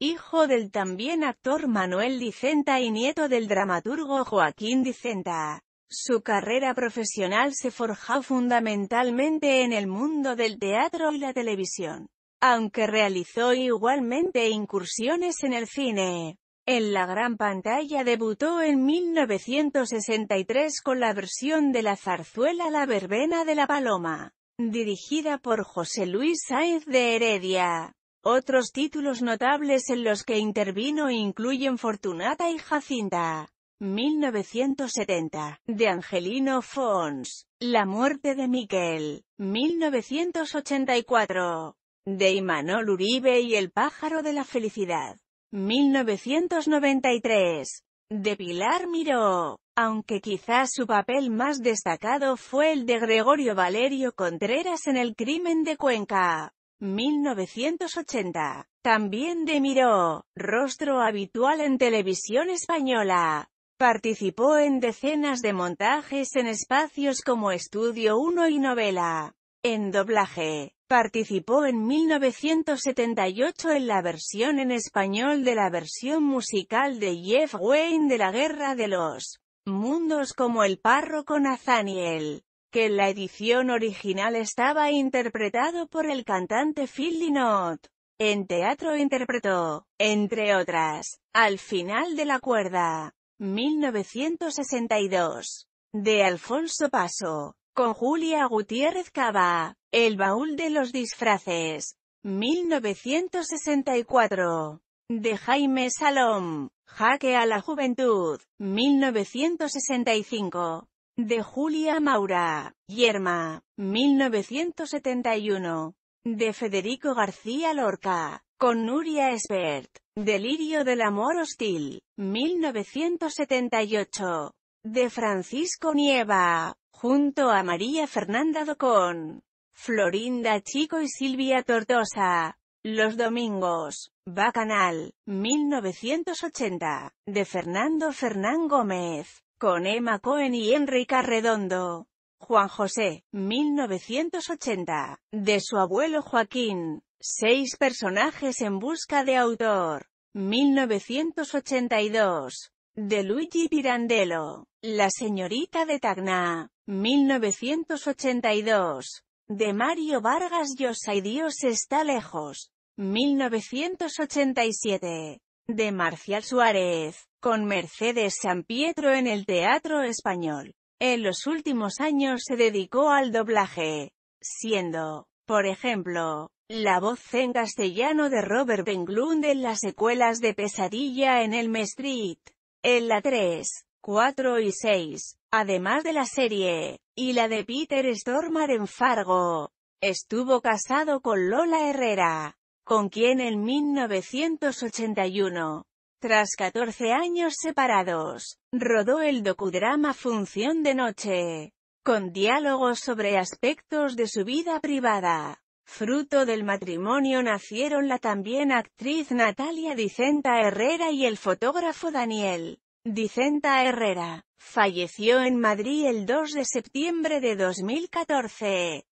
hijo del también actor Manuel Dicenta y nieto del dramaturgo Joaquín Dicenta. Su carrera profesional se forjó fundamentalmente en el mundo del teatro y la televisión, aunque realizó igualmente incursiones en el cine. En la gran pantalla debutó en 1963 con la versión de la zarzuela La verbena de la paloma, dirigida por José Luis Sáenz de Heredia. Otros títulos notables en los que intervino incluyen Fortunata y Jacinta. 1970, de Angelino Fons. La muerte de Miquel, 1984, de Imanol Uribe y El pájaro de la felicidad, 1993, de Pilar Miró. Aunque quizás su papel más destacado fue el de Gregorio Valerio Contreras en El crimen de Cuenca. 1980. También de Miró, rostro habitual en televisión española. Participó en decenas de montajes en espacios como Estudio 1 y novela. En doblaje, participó en 1978 en la versión en español de la versión musical de Jeff Wayne de La Guerra de los Mundos como El Párroco Nathaniel que en la edición original estaba interpretado por el cantante Phil Lynott. En teatro interpretó, entre otras, Al final de la cuerda, 1962, de Alfonso Paso, con Julia Gutiérrez Cava, El baúl de los disfraces, 1964, de Jaime Salom, Jaque a la juventud, 1965 de Julia Maura, Yerma, 1971, de Federico García Lorca, con Nuria Espert, Delirio del amor hostil, 1978, de Francisco Nieva, junto a María Fernanda Docón, Florinda Chico y Silvia Tortosa, Los Domingos, Bacanal, 1980, de Fernando Fernán Gómez con Emma Cohen y Enrique Redondo. Juan José, 1980, de su abuelo Joaquín. Seis personajes en busca de autor, 1982, de Luigi Pirandello. La señorita de Tacna, 1982, de Mario Vargas Llosa y Dios está lejos, 1987, de Marcial Suárez, con Mercedes San en el Teatro Español. En los últimos años se dedicó al doblaje, siendo, por ejemplo, la voz en castellano de Robert Englund en las secuelas de Pesadilla en el Street, en la 3, 4 y 6, además de la serie, y la de Peter Stormar en Fargo. Estuvo casado con Lola Herrera con quien en 1981, tras 14 años separados, rodó el docudrama Función de Noche, con diálogos sobre aspectos de su vida privada. Fruto del matrimonio nacieron la también actriz Natalia Dicenta Herrera y el fotógrafo Daniel Dicenta Herrera. Falleció en Madrid el 2 de septiembre de 2014.